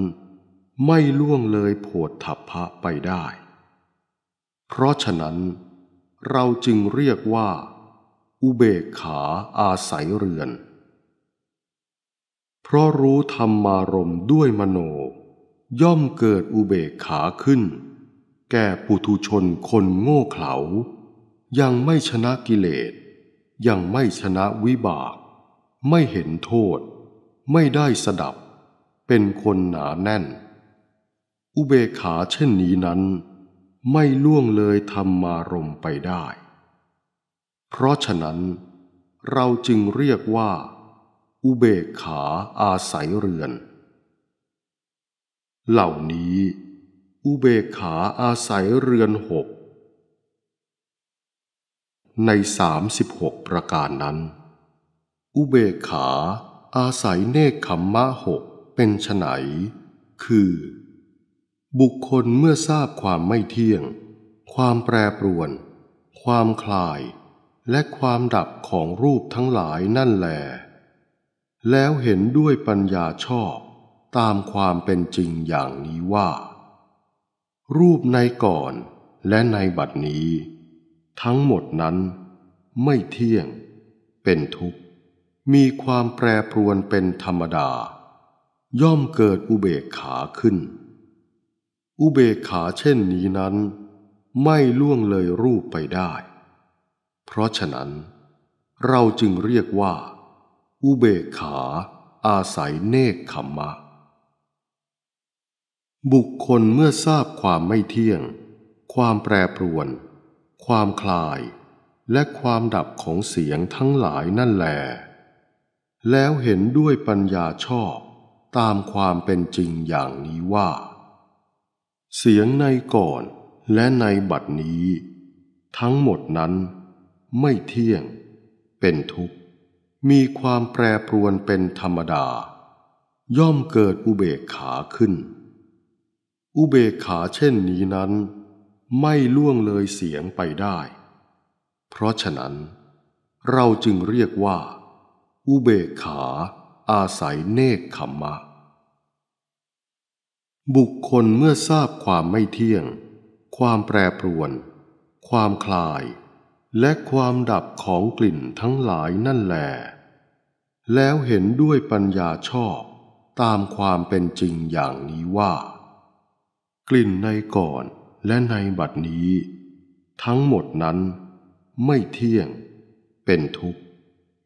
ไม่ล่วงเลยโพธพะไปได้ เพราะฉะนั้นเราจึงเรียกว่าอุเบกขาอาศัยเรือน เพราะรู้ธรรมารมด้วยมโน ย่อมเกิดอุเบกขาขึ้น แก่ปุถุชนคนโง่เขลายังไม่ชนะกิเลสยังไม่ชนะวิบาก ไม่เห็นโทษ ไม่ได้สดับเป็นคนหนาแน่น อุเบกขาเช่นนี้นั้น ไม่ล่วงเลยธรรมารมไปได้เพราะฉะนั้น เราจึงเรียกว่า อุเบกขาอาศัยเรือน เหล่านี้ อุเบกขาอาศัยเรือนหกใน 36 ประการนั้น อุเบกขาอาศัยเนคขมมะหกเป็นไนคือ บุคคลเมื่อทราบความไม่เที่ยง ความแปรปรวน ความคลายและความดับของรูปทั้งหลายนั่นแหลแล้วเห็นด้วยปัญญาชอบตามความเป็นจริงอย่างนี้ว่า รูปในก่อนและในบัดนี้ ทั้งหมดนั้นไม่เที่ยง เป็นทุกข์ มีความแปรปรวนเป็นธรรมดา ย่อมเกิดอุเบกขาขึ้น อุเบกขาเช่นนี้นั้น ไม่ล่วงเลยรูปไปได้เพราะฉะนั้น เราจึงเรียกว่า อุเบกขาอาศัยเนคขมมะ บุคคลเมื่อทราบความไม่เที่ยง ความแปรปรวน ความคลาย และความดับของเสียงทั้งหลายนั่นแหลแล้วเห็นด้วยปัญญาชอบตามความเป็นจริงอย่างนี้ว่า เสียงในก่อนและในบัดนี้ ทั้งหมดนั้นไม่เที่ยง เป็นทุกข์ มีความแปรปรวนเป็นธรรมดา ย่อมเกิดอุเบกขาขึ้น อุเบกขาเช่นนี้นั้น ไม่ล่วงเลยเสียงไปได้ เพราะฉะนั้น เราจึงเรียกว่า อุเบกขา อาศัยเนคขมมะ บุคคลเมื่อทราบความไม่เที่ยง ความแปรปรวน ความคลายและความดับของกลิ่นทั้งหลายนั่นแหลแล้วเห็นด้วยปัญญาชอบตามความเป็นจริงอย่างนี้ว่า กลิ่นในก่อนและในบัดนี้ ทั้งหมดนั้น ไม่เที่ยง เป็นทุกข์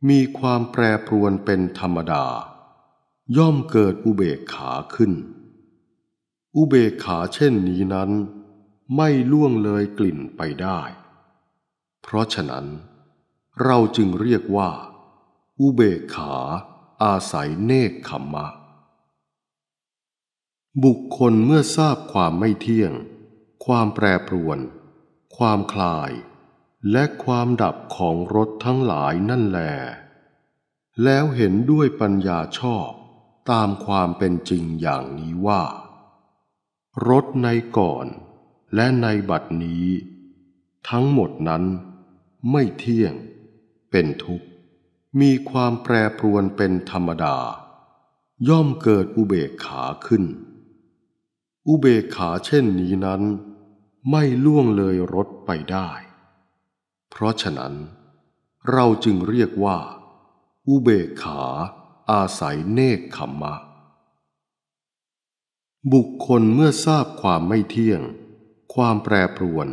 มีความแปรปรวนเป็นธรรมดา ย่อมเกิดอุเบกขาขึ้น อุเบกขาเช่นนี้นั้น ไม่ล่วงเลยกลิ่นไปได้เพราะฉะนั้น เราจึงเรียกว่า อุเบกขาอาศัยเนคขมมะ บุคคลเมื่อทราบความไม่เที่ยง ความแปรปรวน ความคลาย และความดับของรถทั้งหลายนั่นแหลแล้วเห็นด้วยปัญญาชอบตามความเป็นจริงอย่างนี้ว่า รถในก่อน และในบัดนี้ ทั้งหมดนั้นไม่เที่ยงเป็นทุกข์ มีความแปรปรวนเป็นธรรมดา ย่อมเกิดอุเบกขาขึ้น อุเบกขาเช่นนี้นั้น ไม่ล่วงเลยรถไปได้ เพราะฉะนั้น เราจึงเรียกว่า อุเบกขา อาศัยเนคขมมะ บุคคลเมื่อทราบความไม่เที่ยง ความแปรปรวน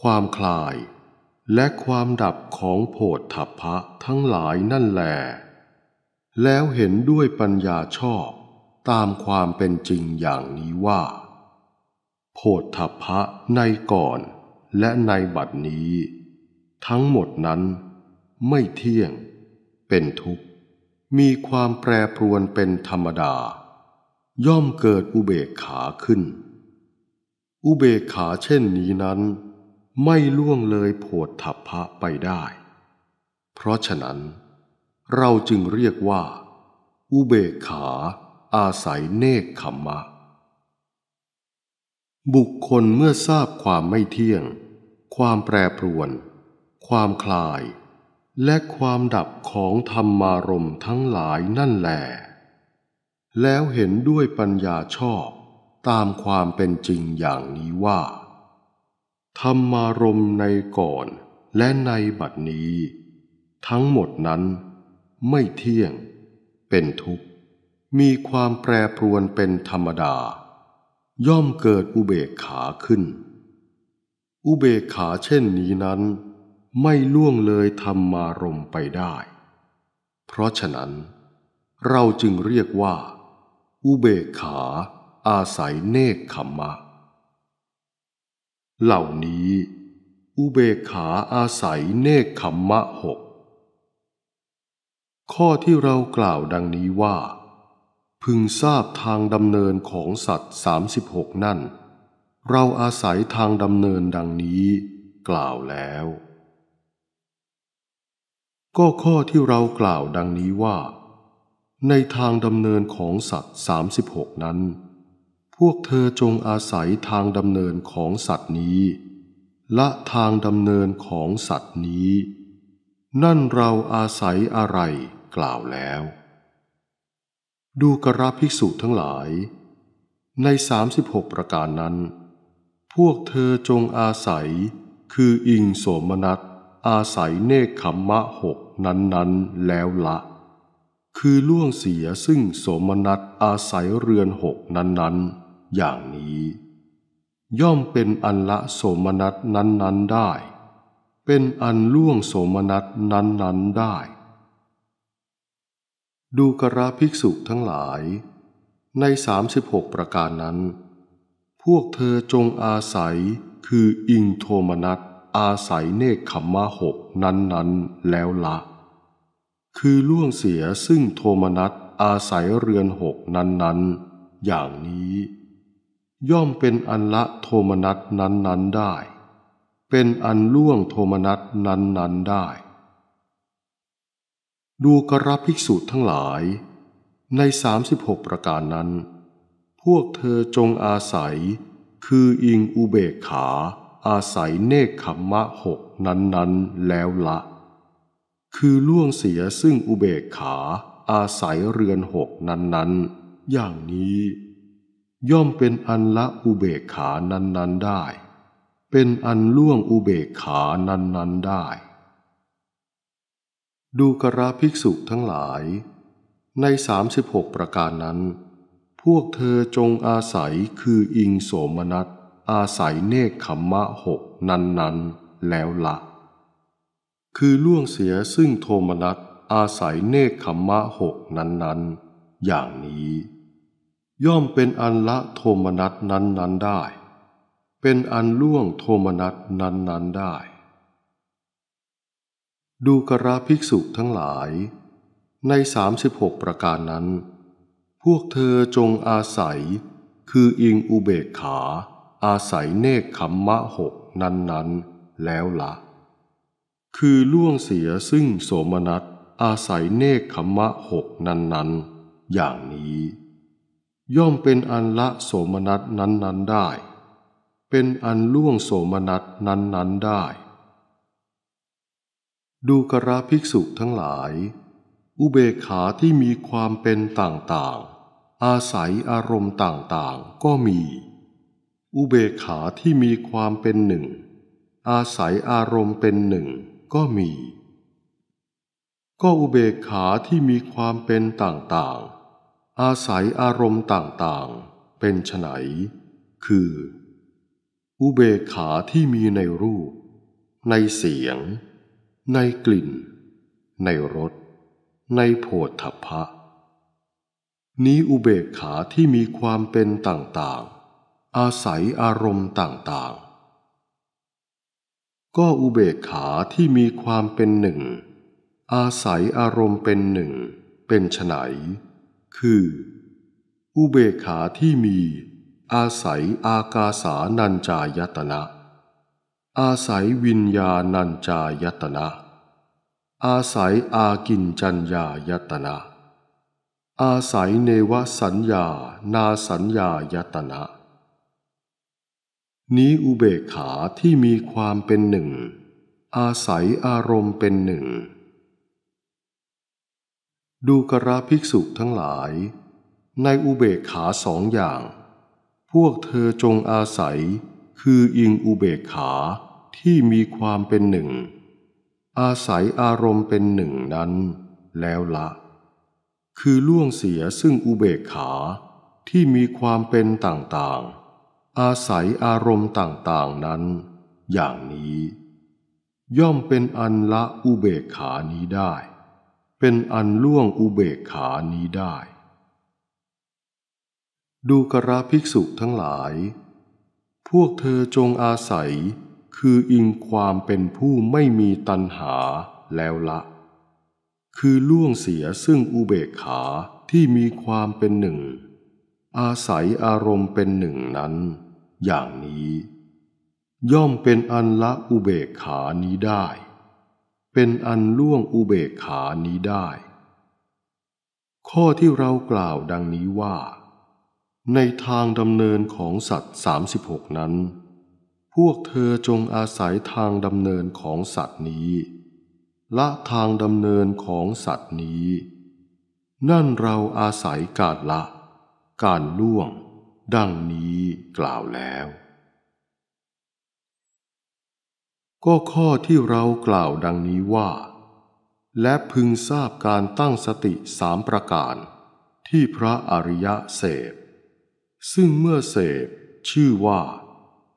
ความคลายและความดับของโพธพพะทั้งหลายนั่นแหลแล้วเห็นด้วยปัญญาชอบตามความเป็นจริงอย่างนี้ว่า โพธพะในก่อนและในบัดนี้ ทั้งหมดนั้น ไม่เที่ยง เป็นทุกข์ มีความแปรปรวนเป็นธรรมดา ย่อมเกิดอุเบกขาขึ้น อุเบกขาเช่นนี้นั้นไม่ล่วงเลยโผฏฐัพพะไปได้ เพราะฉะนั้นเราจึงเรียกว่า อุเบกขาอาศัยเนคขมมะ บุคคลเมื่อทราบความไม่เที่ยง ความแปรปรวน ความคลาย และความดับของธรรมารมทั้งหลายนั่นแหลแล้วเห็นด้วยปัญญาชอบตามความเป็นจริงอย่างนี้ว่าธรรมารมในก่อนและในบัดนี้ ทั้งหมดนั้นไม่เที่ยง เป็นทุกข์ มีความแปรปรวนเป็นธรรมดา ย่อมเกิดอุเบกขาขึ้น อุเบกขาเช่นนี้นั้น ไม่ล่วงเลยธรรมารมไปได้ เพราะฉะนั้น เราจึงเรียกว่า อุเบกขาอาศัยเนคขมมะเหล่านี้ อุเบกขาอาศัยเนคขมมะหกข้อที่เรากล่าวดังนี้ว่า พึงทราบทางดำเนินของสัตว์ 36 นั่น เราอาศัยทางดำเนินดังนี้กล่าวแล้ว ก็ข้อที่เรากล่าวดังนี้ว่า ในทางดำเนินของสัตว์36 นั้นวกเธอจงอาศัยทางดำเนินของสัตว์นี้ ละทางดำเนินของสัตว์นี้ นั่นเราอาศัยอะไรกล่าวแล้ว ดูกระภิกษุทั้งหลาย ใน 36 ประการนั้น พวกเธอจงอาศัย คืออิงโสมนัสอาศัยเนคขมมะหกนั้น ๆ แล้วละ คือล่วงเสียซึ่งโสมนัสอาศัยเรือนหกนั้น ๆอย่างนี้ ย่อมเป็นอันละโสมนัสนั้น ๆได้ เป็นอันล่วงโสมนัสนั้น ๆได้ ดูกราภิกษุทั้งหลาย ใน36 ประการนั้น พวกเธอจงอาศัยคืออิงโทมนัสอาศัยเนคขมมะหกนั้นๆแล้วละ คือล่วงเสียซึ่งโทมนัสอาศัยเรือนหกนั้นๆ อย่างนี้ย่อมเป็นอันละโทมนัสนั้น ๆได้ เป็นอันล่วงโทมนัสนั้น ๆได้ ดูกระภิกษุทั้งหลาย ใน 36 ประการนั้น พวกเธอจงอาศัย คืออิงอุเบกขา อาศัยเนคขมมะหกนั้น ๆแล้วละ คือล่วงเสียซึ่งอุเบกขาอาศัยเรือนหกนั้น ๆ อย่างนี้ย่อมเป็นอันละอุเบกขานั้น ๆได้ เป็นอันล่วงอุเบกขานั้น ๆได้ ดูกราภิกษุทั้งหลายใน 36 ประการนั้น พวกเธอจงอาศัยคืออิงโสมนัสอาศัยเนคขมมะหกนั้น ๆ แล้วละคือล่วงเสียซึ่งโทมนัสอาศัยเนคขมมะหกนั้น ๆ อย่างนี้ย่อมเป็นอันละโทมนัสนั้น ๆได้ เป็นอันล่วงโทมนัสนั้น ๆได้ ดูกราภิกษุทั้งหลาย ใน 36 ประการนั้น พวกเธอจงอาศัย คืออิงอุเบกขา อาศัยเนกขมมะหกนั้น ๆ แล้วละ คือล่วงเสียซึ่งโสมนัสอาศัยเนกขมะหกนั้น ๆ อย่างนี้ย่อมเป็นอันละโสมนัสนั้น ๆได้ เป็นอันล่วงโสมนัสนั้น ๆได้ ดูกราภิกษุทั้งหลาย อุเบกขาที่มีความเป็นต่างๆ อาศัยอารมณ์ต่างๆ ก็มี อุเบกขาที่มีความเป็นหนึ่ง อาศัยอารมณ์เป็นหนึ่ง ก็มี ก็อุเบกขาที่มีความเป็นต่างๆอาศัยอารมณ์ต่างๆ เป็นฉไนคือ อุเบกขาที่มีในรูป ในเสียง ในกลิ่น ในรส ในโผฏฐัพพะ นี้อุเบกขาที่มีความเป็นต่าง ๆ อาศัยอารมณ์ต่าง ๆ ก็อุเบกขาที่มีความเป็นหนึ่ง อาศัยอารมณ์เป็นหนึ่ง เป็นฉไนคือ อุเบกขาที่มีอาศัยอากาสานัญจายตนะอาศัยวิญญาณัญจายตนะ อาศัยอากินจัญญายตนะอาศัยเนวสัญญานาสัญญายตนะ นี้อุเบกขาที่มีความเป็นหนึ่ง อาศัยอารมณ์เป็นหนึ่งดูกราภิกษุทั้งหลายในอุเบกขาสองอย่าง พวกเธอจงอาศัยคืออิงอุเบกขาที่มีความเป็นหนึ่ง อาศัยอารมณ์เป็นหนึ่งนั้นแล้วละ คือล่วงเสียซึ่งอุเบกขาที่มีความเป็นต่างๆ อาศัยอารมณ์ต่างๆนั้นอย่างนี้ ย่อมเป็นอันละอุเบกขานี้ได้เป็นอันล่วงอุเบกขานี้ได้ ดูกราภิกษุทั้งหลาย พวกเธอจงอาศัยคืออิงความเป็นผู้ไม่มีตัณหาแล้วละ คือล่วงเสียซึ่งอุเบกขาที่มีความเป็นหนึ่ง อาศัยอารมณ์เป็นหนึ่งนั้น อย่างนี้ ย่อมเป็นอันละอุเบกขานี้ได้เป็นอันล่วงอุเบกขานี้ได้ ข้อที่เรากล่าวดังนี้ว่า ในทางดำเนินของสัตว์36นั้น พวกเธอจงอาศัยทางดำเนินของสัตว์นี้ ละทางดำเนินของสัตว์นี้ นั่นเราอาศัยการละ การล่วง ดังนี้กล่าวแล้วก็ข้อที่เรากล่าวดังนี้ว่า และพึงทราบการตั้งสติสามประการ ที่พระอริยะเสพ ซึ่งเมื่อเสพชื่อว่า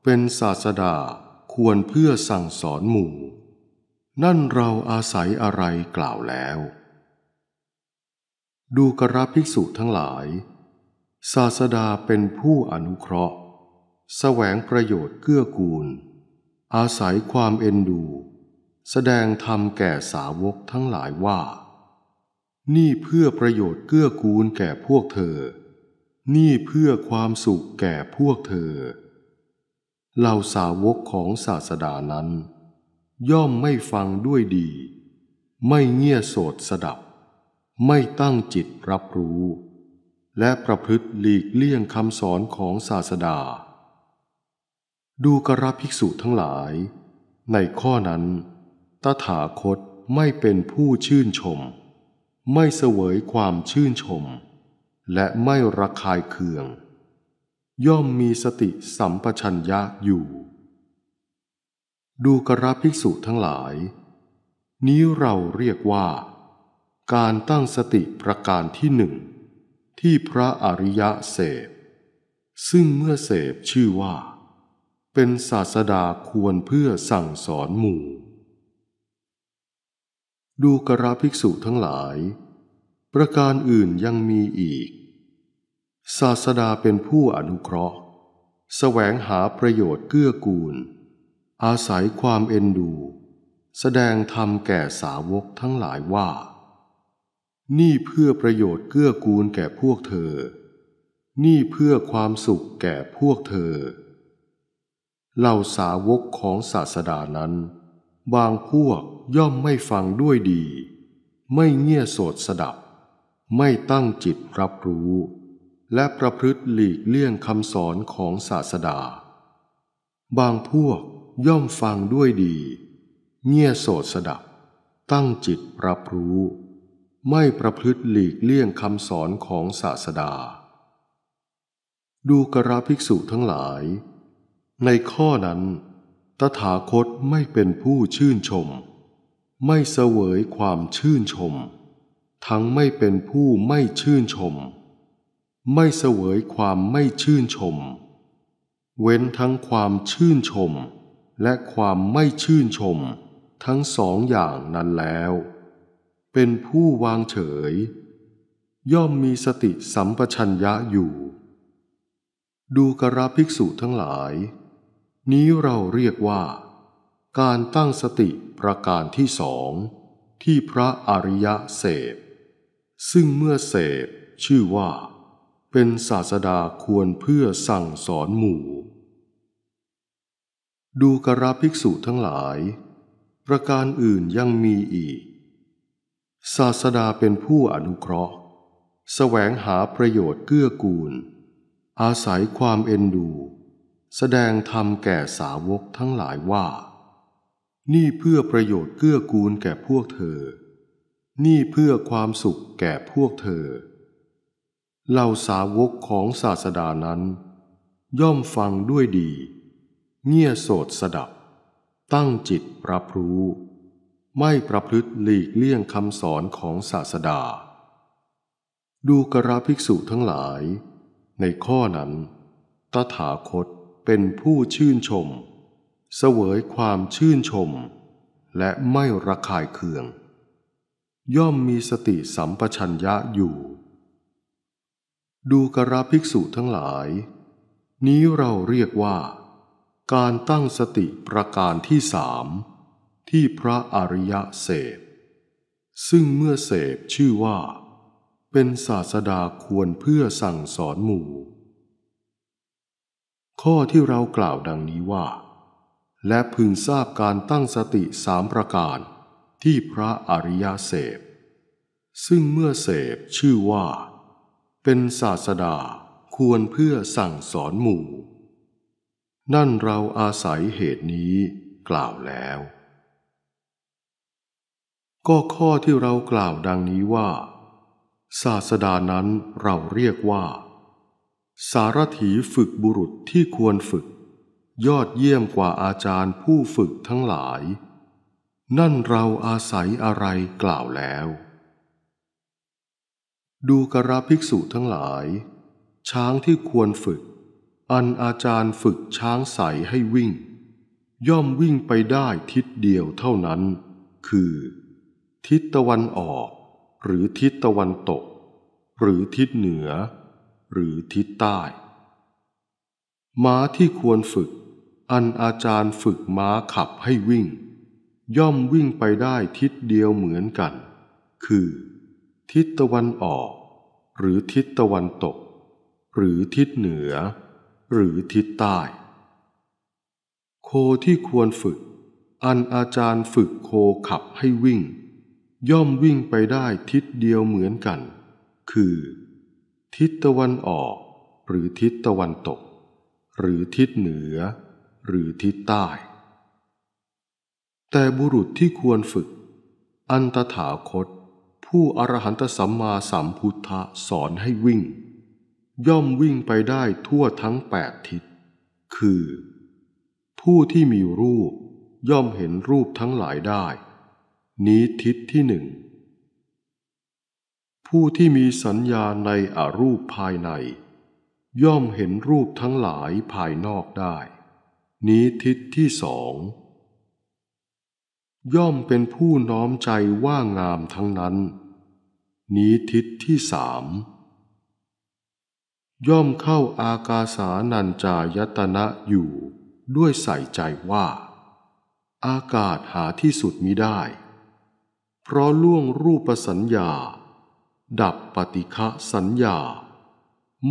เป็นศาสดาควรเพื่อสั่งสอนหมู่ นั่นเราอาศัยอะไรกล่าวแล้ว ดูกระภิกษุทั้งหลาย ศาสดาเป็นผู้อนุเคราะห์ แสวงประโยชน์เกื้อกูลอาศัยความเอ็นดู แสดงธรรมแก่สาวกทั้งหลายว่า นี่เพื่อประโยชน์เกื้อกูลแก่พวกเธอ นี่เพื่อความสุขแก่พวกเธอ เหล่าสาวกของศาสดานั้น ย่อมไม่ฟังด้วยดี ไม่เงี่ยโสดสดับ ไม่ตั้งจิตรับรู้ และประพฤติหลีกเลี่ยงคำสอนของศาสดาดูกระภิกษุทั้งหลายในข้อนั้น ตถาคตไม่เป็นผู้ชื่นชม ไม่เสวยความชื่นชม และไม่ระคายเคือง ย่อมมีสติสัมปชัญญะอยู่ ดูกระภิกษุทั้งหลาย นี้เราเรียกว่า การตั้งสติประการที่หนึ่ง ที่พระอริยะเสพซึ่งเมื่อเสพชื่อว่าเป็นศาสดาควรเพื่อสั่งสอนหมู่ ดูกราภิกษุทั้งหลาย ประการอื่นยังมีอีก ศาสดาเป็นผู้อนุเคราะห์ แสวงหาประโยชน์เกื้อกูล อาศัยความเอ็นดู แสดงธรรมแก่สาวกทั้งหลายว่า นี่เพื่อประโยชน์เกื้อกูลแก่พวกเธอ นี่เพื่อความสุขแก่พวกเธอเหล่าสาวกของศาสดานั้น บางพวกย่อมไม่ฟังด้วยดี ไม่เงี่ยโสดสดับ ไม่ตั้งจิตรับรู้ และประพฤติหลีกเลี่ยงคำสอนของศาสดา บางพวกย่อมฟังด้วยดี เงี่ยโสดสดับ ตั้งจิตรับรู้ ไม่ประพฤติหลีกเลี่ยงคำสอนของศาสดา ดูกระภิกษุทั้งหลายในข้อนั้น ตถาคตไม่เป็นผู้ชื่นชม ไม่เสวยความชื่นชม ทั้งไม่เป็นผู้ไม่ชื่นชม ไม่เสวยความไม่ชื่นชม เว้นทั้งความชื่นชม และความไม่ชื่นชม ทั้งสองอย่างนั้นแล้ว เป็นผู้วางเฉย ย่อมมีสติสัมปชัญญะอยู่ ดูกระภิกษุทั้งหลายนี้เราเรียกว่า การตั้งสติประการที่สอง ที่พระอริยะเสพซึ่งเมื่อเสพชื่อว่า เป็นศาสดาควรเพื่อสั่งสอนหมู่ ดูกราภิกษุทั้งหลาย ประการอื่นยังมีอีก ศาสดาเป็นผู้อนุเคราะห์ แสวงหาประโยชน์เกื้อกูล อาศัยความเอ็นดูแสดงธรรมแก่สาวกทั้งหลายว่า นี่เพื่อประโยชน์เกื้อกูลแก่พวกเธอ นี่เพื่อความสุขแก่พวกเธอเหล่าสาวกของศาสดานั้น ย่อมฟังด้วยดี เงี่ยโสดสดับ ตั้งจิตรับรู้ไม่ประพฤติหลีกเลี่ยงคำสอนของศาสดา ดูกระภิกษุทั้งหลาย ในข้อนั้น ตถาคตเป็นผู้ชื่นชม เสวยความชื่นชม และไม่ระคายเคือง ย่อมมีสติสัมปชัญญะอยู่ ดูกราภิกษุทั้งหลาย นี้เราเรียกว่า การตั้งสติประการที่สาม ที่พระอริยะเสพซึ่งเมื่อเสพชื่อว่า เป็นศาสดาควรเพื่อสั่งสอนหมู่ข้อที่เรากล่าวดังนี้ว่า และพึงทราบการตั้งสติสามประการที่พระอริยเสพ ซึ่งเมื่อเสพชื่อว่า เป็นศาสดาควรเพื่อสั่งสอนหมู่ นั่นเราอาศัยเหตุนี้กล่าวแล้ว ก็ข้อที่เรากล่าวดังนี้ว่า ศาสดานั้นเราเรียกว่าสารถีฝึกบุรุษที่ควรฝึก ยอดเยี่ยมกว่าอาจารย์ผู้ฝึกทั้งหลาย นั่นเราอาศัยอะไรกล่าวแล้ว ดูกระภิกษุทั้งหลาย ช้างที่ควรฝึก อันอาจารย์ฝึกช้างใสให้วิ่ง ย่อมวิ่งไปได้ทิศเดียวเท่านั้น คือ ทิศตะวันออก หรือทิศตะวันตก หรือทิศเหนือหรือทิศใต้ ม้าที่ควรฝึก อันอาจารย์ฝึกม้าขับให้วิ่ง ย่อมวิ่งไปได้ทิศเดียวเหมือนกัน คือ ทิศตะวันออก หรือทิศตะวันตก หรือทิศเหนือ หรือทิศใต้ โคที่ควรฝึก อันอาจารย์ฝึกโคขับให้วิ่ง ย่อมวิ่งไปได้ทิศเดียวเหมือนกัน คือทิศตะวันออกหรือทิศตะวันตก หรือทิศเหนือหรือทิศใต้ แต่บุรุษที่ควรฝึก อันตถาคต ผู้อรหันตสัมมาสัมพุทธะสอนให้วิ่ง ย่อมวิ่งไปได้ทั่วทั้งแปดทิศคือ ผู้ที่มีรูปย่อมเห็นรูปทั้งหลายได้ นี้ทิศที่หนึ่งผู้ที่มีสัญญาในอรูปภายใน ย่อมเห็นรูปทั้งหลายภายนอกได้นี้ทิศที่สองย่อมเป็นผู้น้อมใจว่างามทั้งนั้นนี้ทิศที่สามย่อมเข้าอากาสานัญจายตนะอยู่ ด้วยใส่ใจว่า อากาศหาที่สุดมิได้ เพราะล่วงรูปสัญญาดับปฏิฆะสัญญา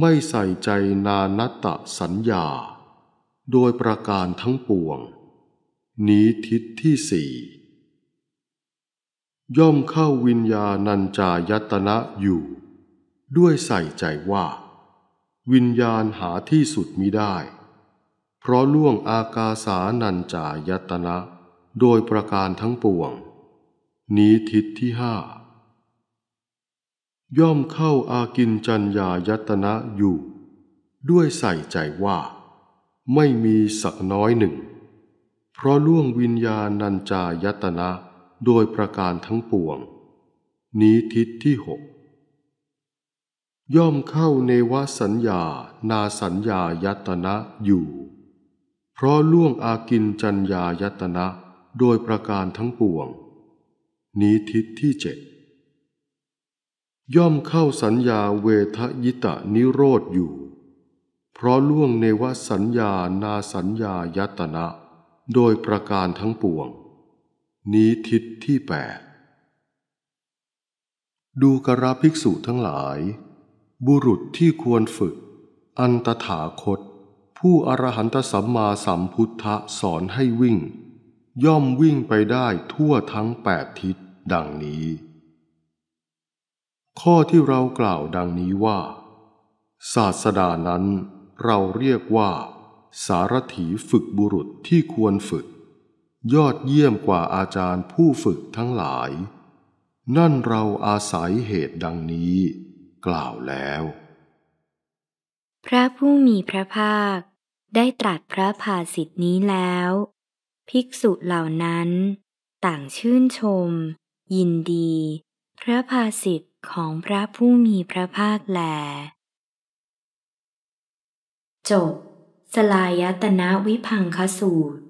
ไม่ใส่ใจนานัตตะสัญญา โดยประการทั้งปวงนี้ทิศที่สี่ย่อมเข้าวิญญาณัญจายตนะอยู่ ด้วยใส่ใจว่า วิญญาณหาที่สุดมิได้ เพราะล่วงอากาสานัญจายตนะ โดยประการทั้งปวงนี้ทิศที่ห้าย่อมเข้าอากินจัญญายตนะอยู่ ด้วยใส่ใจว่า ไม่มีสักน้อยหนึ่ง เพราะล่วงวิญญาณัญจายตนะโดยประการทั้งปวงนี้ทิศที่หก ย่อมเข้าเนวสัญญานาสัญญายตนะอยู่ เพราะล่วงอากินจัญญายตนะโดยประการทั้งปวง นี้ทิศที่เจ็ดย่อมเข้าสัญญาเวทยิตะนิโรธอยู่ เพราะล่วงเนวสัญญานาสัญญายตนะ โดยประการทั้งปวง นี้ทิศที่แปดดูกราภิกษุทั้งหลาย บุรุษที่ควรฝึก อันตถาคต ผู้อรหันตสัมมาสัมพุทธะสอนให้วิ่ง ย่อมวิ่งไปได้ทั่วทั้งแปดทิศดังนี้ข้อที่เรากล่าวดังนี้ว่า ศาสดานั้นเราเรียกว่า สารถีฝึกบุรุษที่ควรฝึก ยอดเยี่ยมกว่าอาจารย์ผู้ฝึกทั้งหลาย นั่นเราอาศัยเหตุดังนี้กล่าวแล้ว พระผู้มีพระภาคได้ตรัสพระภาสิทธินี้แล้ว ภิกษุเหล่านั้น ต่างชื่นชม ยินดี พระภาสิทธิของพระผู้มีพระภาคแลจบ สลายตนะวิพังคสูตร